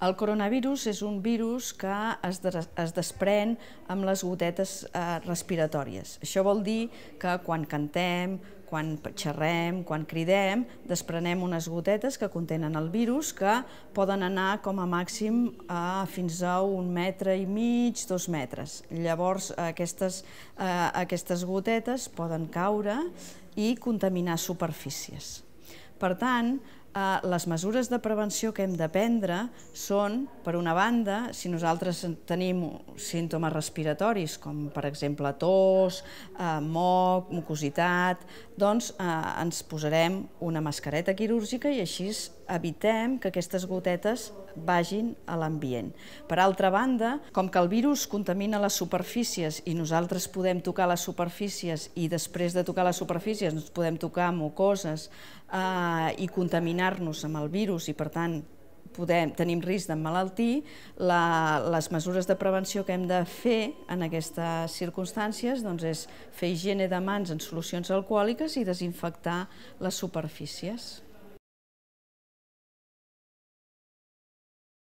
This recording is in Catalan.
El coronavirus és un virus que es, de, es desprèn amb les gotetes eh, respiratòries. Això vol dir que quan cantem, quan xerrem, quan cridem, desprenem unes gotetes que contenen el virus que poden anar com a màxim a fins a un metre i mig, dos metres. Llavors, aquestes, eh, aquestes gotetes poden caure i contaminar superfícies. Per tant, Eh, les mesures de prevenció que hem de prendre són, per una banda, si nosaltres tenim símptomes respiratoris, com per exemple tos, eh, moc, mucositat, doncs eh, ens posarem una mascareta quirúrgica i així evitem que aquestes gotetes vagin a l'ambient. Per altra banda, com que el virus contamina les superfícies i nosaltres podem tocar les superfícies i després de tocar les superfícies ens doncs, podem tocar mucoses eh, i contaminar contaminar-nos amb el virus i, per tant, podem, tenim risc d'emmalaltir, les mesures de prevenció que hem de fer en aquestes circumstàncies doncs és fer higiene de mans en solucions alcohòliques i desinfectar les superfícies.